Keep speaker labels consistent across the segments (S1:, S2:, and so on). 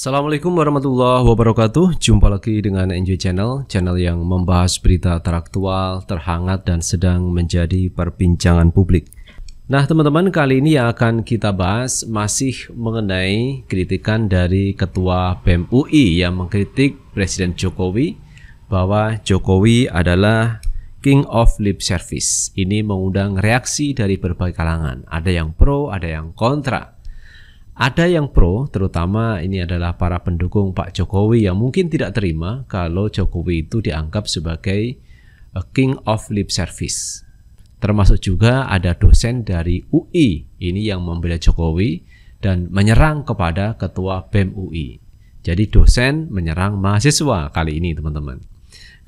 S1: Assalamualaikum warahmatullahi wabarakatuh. Jumpa lagi dengan Enjoy Channel, channel yang membahas berita teraktual, terhangat dan sedang menjadi perbincangan publik. Nah, teman-teman, kali ini yang akan kita bahas masih mengenai kritikan dari Ketua BEM UI yang mengkritik Presiden Jokowi bahwa Jokowi adalah King of Lip Service. Ini mengundang reaksi dari berbagai kalangan. Ada yang pro, ada yang kontra. Ada yang pro, terutama ini adalah para pendukung Pak Jokowi yang mungkin tidak terima kalau Jokowi itu dianggap sebagai a eh, king of lip service. Termasuk juga ada dosen dari UI ini yang membela Jokowi dan menyerang kepada ketua BEM UI. Jadi dosen menyerang mahasiswa kali ini teman-teman.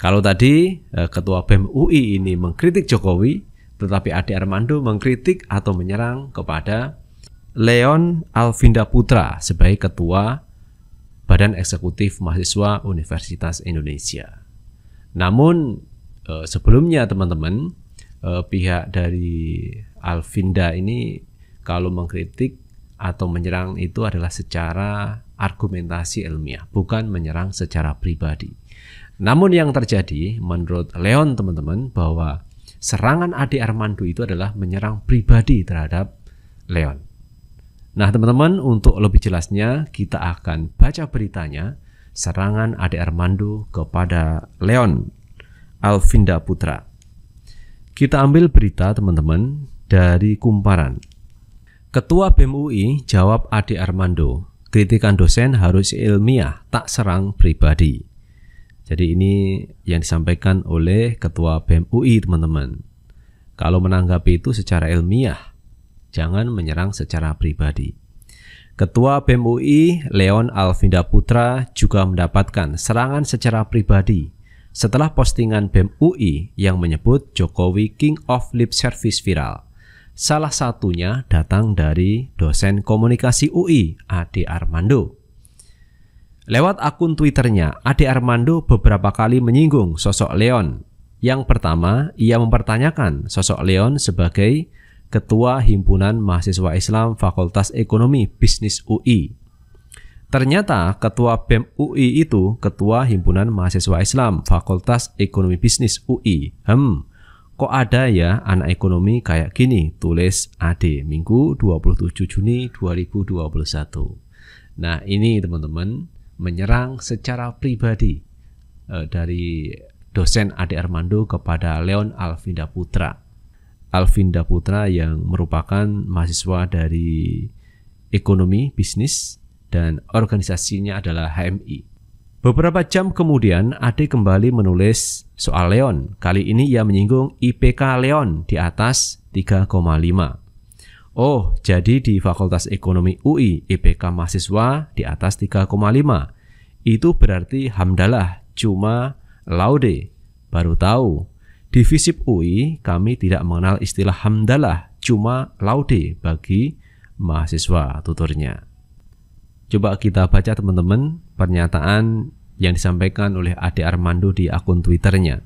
S1: Kalau tadi eh, ketua BEM UI ini mengkritik Jokowi, tetapi Ade Armando mengkritik atau menyerang kepada Leon Alvinda Putra sebagai Ketua Badan Eksekutif Mahasiswa Universitas Indonesia. Namun eh, sebelumnya teman-teman eh, pihak dari Alvinda ini kalau mengkritik atau menyerang itu adalah secara argumentasi ilmiah, bukan menyerang secara pribadi. Namun yang terjadi menurut Leon teman-teman bahwa serangan Ade Armando itu adalah menyerang pribadi terhadap Leon. Nah, teman-teman, untuk lebih jelasnya kita akan baca beritanya serangan Ade Armando kepada Leon Alvinda Putra. Kita ambil berita teman-teman dari Kumparan. Ketua Bmui jawab Ade Armando, kritikan dosen harus ilmiah, tak serang pribadi. Jadi ini yang disampaikan oleh Ketua Bmui teman-teman. Kalau menanggapi itu secara ilmiah, jangan menyerang secara pribadi. Ketua BEM Leon Alvinda Putra, juga mendapatkan serangan secara pribadi setelah postingan BEM yang menyebut Jokowi King of Lip Service viral. Salah satunya datang dari dosen komunikasi UI, Ade Armando. Lewat akun Twitternya, Ade Armando beberapa kali menyinggung sosok Leon. Yang pertama, ia mempertanyakan sosok Leon sebagai Ketua Himpunan Mahasiswa Islam Fakultas Ekonomi Bisnis UI. Ternyata Ketua BEM UI itu Ketua Himpunan Mahasiswa Islam Fakultas Ekonomi Bisnis UI. Hmm, kok ada ya anak ekonomi kayak gini? Tulis Ade, Minggu 27 Juni 2021. Nah ini teman-teman menyerang secara pribadi eh, dari dosen Ade Armando kepada Leon Alvinda Putra. Alvin Daputra yang merupakan mahasiswa dari ekonomi bisnis dan organisasinya adalah HMI. Beberapa jam kemudian, Ade kembali menulis soal Leon. Kali ini ia menyinggung IPK Leon di atas 3,5. Oh, jadi di Fakultas Ekonomi UI, IPK mahasiswa di atas 3,5. Itu berarti hamdalah, cuma laude. Baru tahu di FISIP UI, kami tidak mengenal istilah hamdalah, cuma laude bagi mahasiswa tuturnya. Coba kita baca teman-teman pernyataan yang disampaikan oleh Ade Armando di akun Twitternya.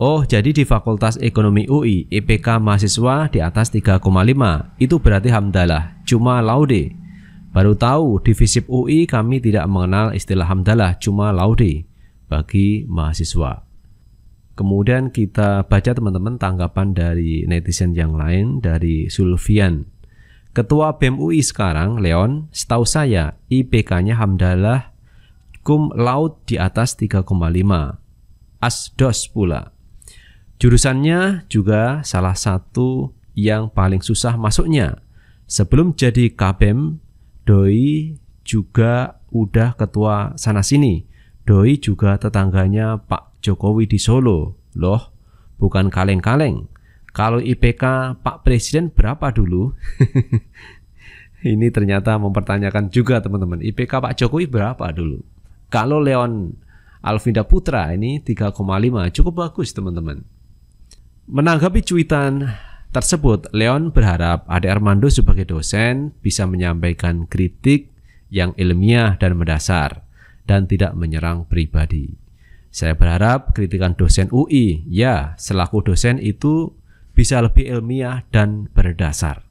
S1: Oh, jadi di Fakultas Ekonomi UI, IPK mahasiswa di atas 3,5. Itu berarti hamdalah, cuma laude. Baru tahu di FISIP UI kami tidak mengenal istilah hamdalah, cuma laude bagi mahasiswa. Kemudian kita baca teman-teman tanggapan dari netizen yang lain dari Sulfian. Ketua BEM UI sekarang, Leon, setahu saya IPK-nya hamdalah kum laut di atas 3,5. Asdos pula. Jurusannya juga salah satu yang paling susah masuknya. Sebelum jadi KPM, e Doi juga udah ketua sana sini. Doi juga tetangganya Pak Jokowi di Solo. Loh, bukan kaleng-kaleng. Kalau IPK Pak Presiden berapa dulu? Ini ternyata mempertanyakan juga teman-teman. IPK Pak Jokowi berapa dulu? Kalau Leon Alvinda Putra ini 3,5 cukup bagus teman-teman. Menanggapi cuitan tersebut, Leon berharap Ade Armando sebagai dosen bisa menyampaikan kritik yang ilmiah dan mendasar dan tidak menyerang pribadi. Saya berharap kritikan dosen UI, ya, selaku dosen itu bisa lebih ilmiah dan berdasar,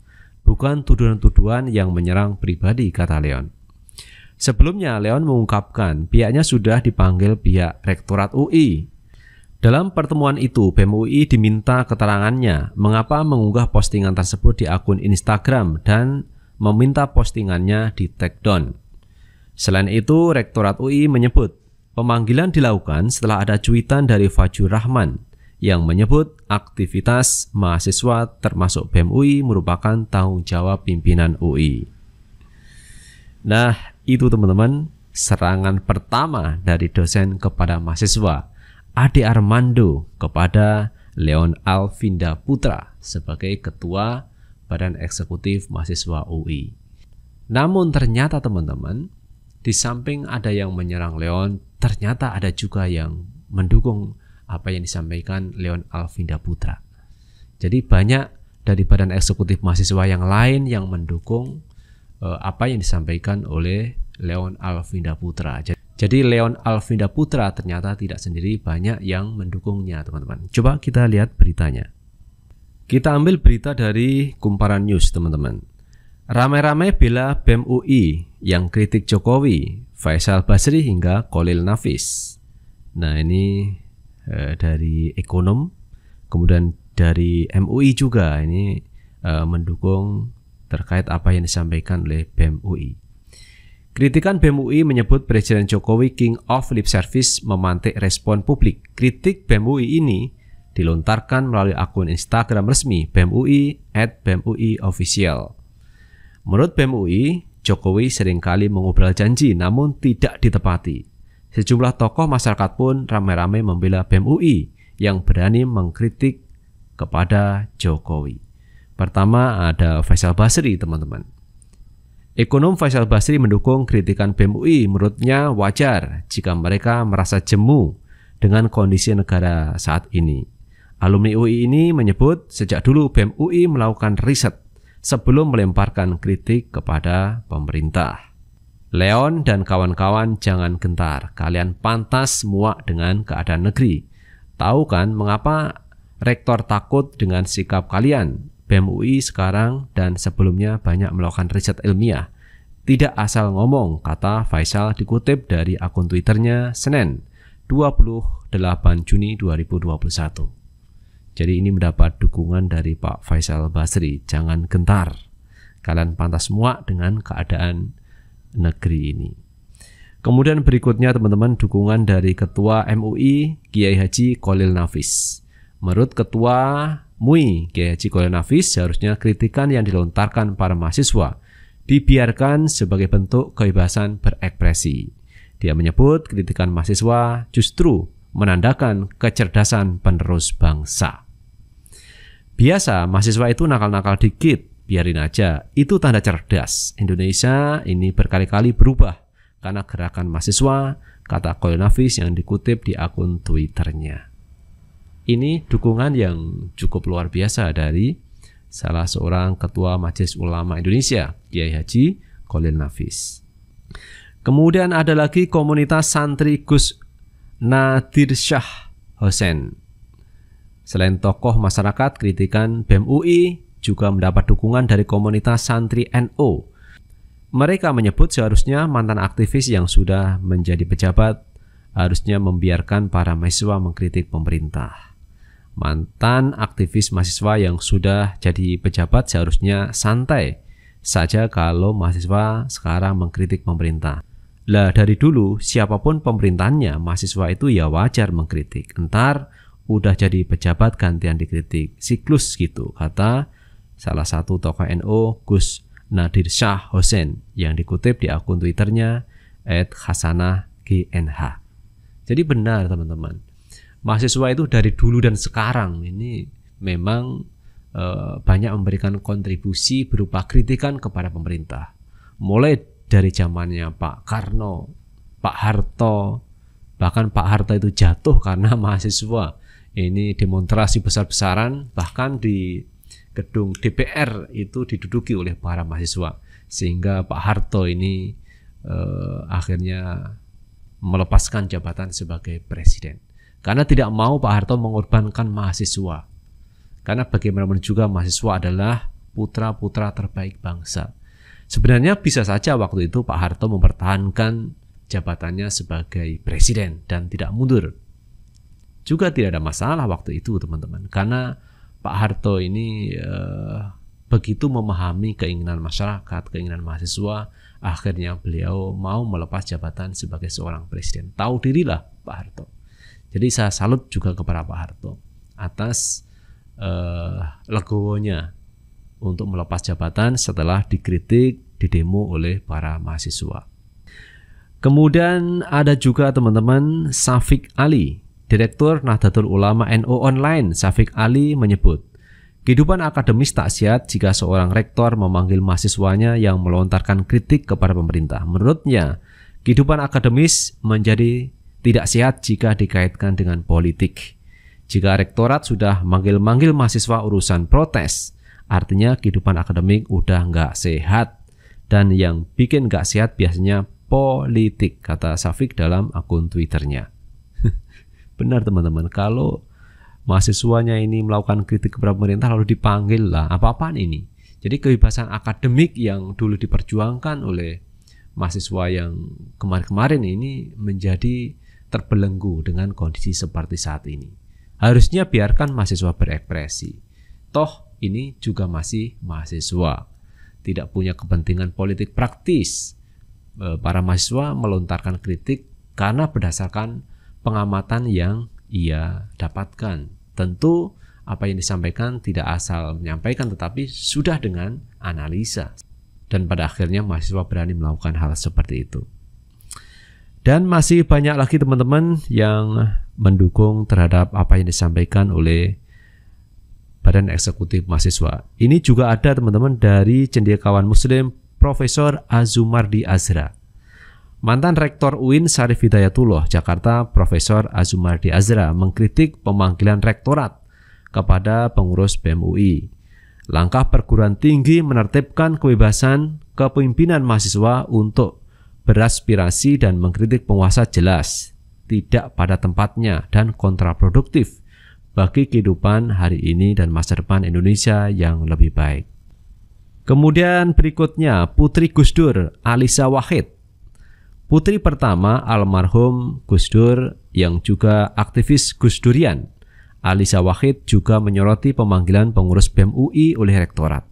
S1: bukan tuduhan-tuduhan yang menyerang pribadi, kata Leon. Sebelumnya, Leon mengungkapkan pihaknya sudah dipanggil pihak Rektorat UI. Dalam pertemuan itu, BEM diminta keterangannya mengapa mengunggah postingan tersebut di akun Instagram dan meminta postingannya di take Selain itu, Rektorat UI menyebut Pemanggilan dilakukan setelah ada cuitan dari Fajur Rahman yang menyebut aktivitas mahasiswa termasuk BEM UI merupakan tanggung jawab pimpinan UI. Nah, itu teman-teman serangan pertama dari dosen kepada mahasiswa Ade Armando kepada Leon Alvinda Putra sebagai ketua Badan Eksekutif Mahasiswa UI. Namun ternyata teman-teman, di samping ada yang menyerang Leon ternyata ada juga yang mendukung apa yang disampaikan Leon Alvinda Putra. Jadi banyak dari badan eksekutif mahasiswa yang lain yang mendukung eh, apa yang disampaikan oleh Leon Alvinda Putra. Jadi, jadi Leon Alvinda Putra ternyata tidak sendiri banyak yang mendukungnya, teman-teman. Coba kita lihat beritanya. Kita ambil berita dari Kumparan News, teman-teman. Ramai-ramai bela BEM UI yang kritik Jokowi Faisal Basri hingga Kolil Nafis. Nah ini e, dari ekonom, kemudian dari MUI juga ini e, mendukung terkait apa yang disampaikan oleh BEM Kritikan BEM menyebut Presiden Jokowi King of Lip Service memantik respon publik. Kritik BEM ini dilontarkan melalui akun Instagram resmi BEM UI at BEM Official. Menurut BEM Jokowi seringkali mengubral janji namun tidak ditepati. Sejumlah tokoh masyarakat pun ramai-ramai membela BEM UI yang berani mengkritik kepada Jokowi. Pertama ada Faisal Basri, teman-teman. Ekonom Faisal Basri mendukung kritikan BEM UI menurutnya wajar jika mereka merasa jemu dengan kondisi negara saat ini. Alumni UI ini menyebut sejak dulu BEM UI melakukan riset sebelum melemparkan kritik kepada pemerintah. Leon dan kawan-kawan jangan gentar, kalian pantas muak dengan keadaan negeri. Tahu kan mengapa rektor takut dengan sikap kalian? BEM sekarang dan sebelumnya banyak melakukan riset ilmiah. Tidak asal ngomong, kata Faisal dikutip dari akun Twitternya Senin 28 Juni 2021. Jadi ini mendapat dukungan dari Pak Faisal Basri. Jangan gentar. Kalian pantas semua dengan keadaan negeri ini. Kemudian berikutnya teman-teman dukungan dari Ketua MUI Kiai Haji Kolil Nafis. Menurut Ketua MUI Kiai Haji Kolil Nafis seharusnya kritikan yang dilontarkan para mahasiswa dibiarkan sebagai bentuk kebebasan berekspresi. Dia menyebut kritikan mahasiswa justru menandakan kecerdasan penerus bangsa. Biasa, mahasiswa itu nakal-nakal dikit, biarin aja. Itu tanda cerdas. Indonesia ini berkali-kali berubah karena gerakan mahasiswa, kata Koy Nafis yang dikutip di akun Twitternya. Ini dukungan yang cukup luar biasa dari salah seorang ketua Majelis Ulama Indonesia, Kiai Haji Kolil Nafis. Kemudian ada lagi komunitas santri Gus Nadir Syah Hosen Selain tokoh masyarakat, kritikan BEM UI juga mendapat dukungan dari komunitas santri NU. NO. Mereka menyebut seharusnya mantan aktivis yang sudah menjadi pejabat harusnya membiarkan para mahasiswa mengkritik pemerintah. Mantan aktivis mahasiswa yang sudah jadi pejabat seharusnya santai saja kalau mahasiswa sekarang mengkritik pemerintah. Lah dari dulu siapapun pemerintahnya mahasiswa itu ya wajar mengkritik. Entar udah jadi pejabat gantian dikritik siklus gitu kata salah satu tokoh NO Gus Nadir Shah Hossein yang dikutip di akun Twitternya at gnh Jadi benar teman-teman. Mahasiswa itu dari dulu dan sekarang ini memang e, banyak memberikan kontribusi berupa kritikan kepada pemerintah. Mulai dari zamannya Pak Karno, Pak Harto, bahkan Pak Harto itu jatuh karena mahasiswa ini demonstrasi besar-besaran bahkan di gedung DPR itu diduduki oleh para mahasiswa sehingga Pak Harto ini eh, akhirnya melepaskan jabatan sebagai presiden karena tidak mau Pak Harto mengorbankan mahasiswa karena bagaimanapun juga mahasiswa adalah putra-putra terbaik bangsa sebenarnya bisa saja waktu itu Pak Harto mempertahankan jabatannya sebagai presiden dan tidak mundur juga tidak ada masalah waktu itu teman-teman karena Pak Harto ini uh, begitu memahami keinginan masyarakat, keinginan mahasiswa, akhirnya beliau mau melepas jabatan sebagai seorang presiden. Tahu dirilah Pak Harto. Jadi saya salut juga kepada Pak Harto atas uh, eh, legonya untuk melepas jabatan setelah dikritik, didemo oleh para mahasiswa. Kemudian ada juga teman-teman Safik Ali Direktur Nahdlatul Ulama NU Online, Safiq Ali menyebut, kehidupan akademis tak sehat jika seorang rektor memanggil mahasiswanya yang melontarkan kritik kepada pemerintah. Menurutnya, kehidupan akademis menjadi tidak sehat jika dikaitkan dengan politik. Jika rektorat sudah manggil-manggil mahasiswa urusan protes, artinya kehidupan akademik udah nggak sehat. Dan yang bikin nggak sehat biasanya politik, kata Safik dalam akun Twitternya. benar teman-teman kalau mahasiswanya ini melakukan kritik kepada pemerintah lalu dipanggil lah apa-apaan ini jadi kebebasan akademik yang dulu diperjuangkan oleh mahasiswa yang kemarin-kemarin ini menjadi terbelenggu dengan kondisi seperti saat ini harusnya biarkan mahasiswa berekspresi toh ini juga masih mahasiswa tidak punya kepentingan politik praktis e, para mahasiswa melontarkan kritik karena berdasarkan pengamatan yang ia dapatkan. Tentu apa yang disampaikan tidak asal menyampaikan tetapi sudah dengan analisa. Dan pada akhirnya mahasiswa berani melakukan hal seperti itu. Dan masih banyak lagi teman-teman yang mendukung terhadap apa yang disampaikan oleh Badan Eksekutif Mahasiswa. Ini juga ada teman-teman dari Cendekiawan Muslim Profesor Azumardi Azra. Mantan Rektor UIN Syarif Hidayatullah Jakarta Profesor Azumardi Azra mengkritik pemanggilan rektorat kepada pengurus BMUI. E Langkah perguruan tinggi menertibkan kebebasan kepemimpinan mahasiswa untuk beraspirasi dan mengkritik penguasa jelas, tidak pada tempatnya dan kontraproduktif bagi kehidupan hari ini dan masa depan Indonesia yang lebih baik. Kemudian berikutnya Putri Gusdur, Alisa Wahid, putri pertama almarhum Gus Dur yang juga aktivis Gus Durian. Alisa Wahid juga menyoroti pemanggilan pengurus BEM UI oleh rektorat.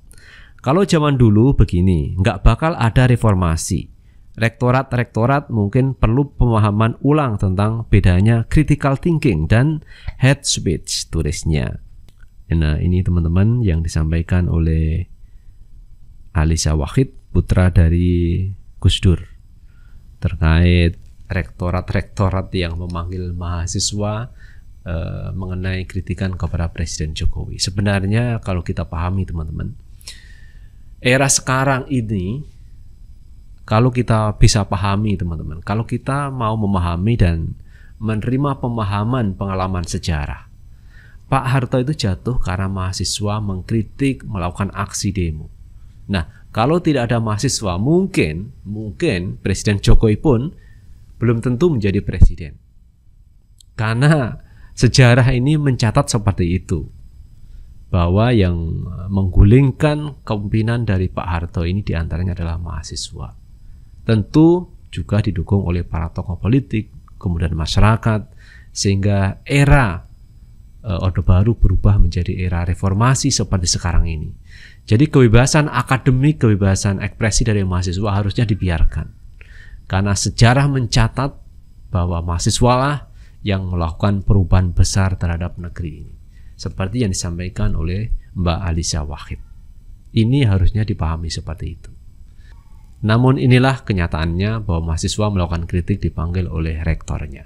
S1: Kalau zaman dulu begini, nggak bakal ada reformasi. Rektorat-rektorat mungkin perlu pemahaman ulang tentang bedanya critical thinking dan head speech tulisnya. Nah ini teman-teman yang disampaikan oleh Alisa Wahid, putra dari Gus Dur terkait rektorat-rektorat yang memanggil mahasiswa e, mengenai kritikan kepada Presiden Jokowi. Sebenarnya kalau kita pahami teman-teman, era sekarang ini kalau kita bisa pahami teman-teman, kalau kita mau memahami dan menerima pemahaman pengalaman sejarah. Pak Harto itu jatuh karena mahasiswa mengkritik melakukan aksi demo. Nah, kalau tidak ada mahasiswa, mungkin mungkin Presiden Jokowi pun belum tentu menjadi presiden. Karena sejarah ini mencatat seperti itu. Bahwa yang menggulingkan kepemimpinan dari Pak Harto ini diantaranya adalah mahasiswa. Tentu juga didukung oleh para tokoh politik, kemudian masyarakat, sehingga era uh, Orde Baru berubah menjadi era reformasi seperti sekarang ini. Jadi kebebasan akademik, kebebasan ekspresi dari mahasiswa harusnya dibiarkan. Karena sejarah mencatat bahwa mahasiswa lah yang melakukan perubahan besar terhadap negeri ini. Seperti yang disampaikan oleh Mbak Alisa Wahid. Ini harusnya dipahami seperti itu. Namun inilah kenyataannya bahwa mahasiswa melakukan kritik dipanggil oleh rektornya.